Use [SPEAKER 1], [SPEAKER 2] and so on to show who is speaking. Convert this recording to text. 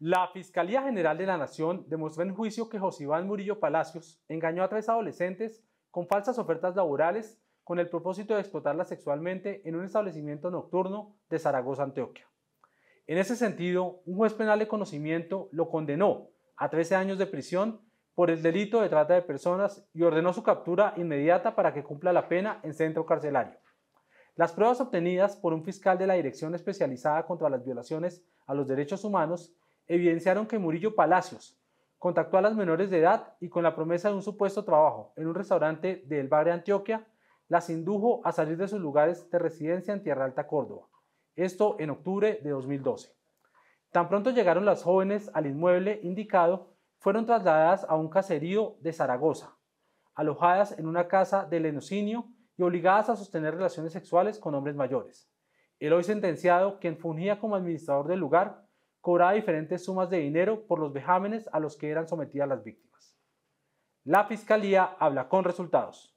[SPEAKER 1] La Fiscalía General de la Nación demostró en juicio que José Murillo Palacios engañó a tres adolescentes con falsas ofertas laborales con el propósito de explotarlas sexualmente en un establecimiento nocturno de Zaragoza, Antioquia. En ese sentido, un juez penal de conocimiento lo condenó a 13 años de prisión por el delito de trata de personas y ordenó su captura inmediata para que cumpla la pena en centro carcelario. Las pruebas obtenidas por un fiscal de la Dirección Especializada contra las Violaciones a los Derechos Humanos evidenciaron que Murillo Palacios contactó a las menores de edad y con la promesa de un supuesto trabajo en un restaurante del barrio de Antioquia, las indujo a salir de sus lugares de residencia en Tierra Alta, Córdoba. Esto en octubre de 2012. Tan pronto llegaron las jóvenes al inmueble indicado, fueron trasladadas a un caserío de Zaragoza, alojadas en una casa de lenocinio y obligadas a sostener relaciones sexuales con hombres mayores. El hoy sentenciado, quien fungía como administrador del lugar, cobraba diferentes sumas de dinero por los vejámenes a los que eran sometidas las víctimas. La Fiscalía habla con resultados.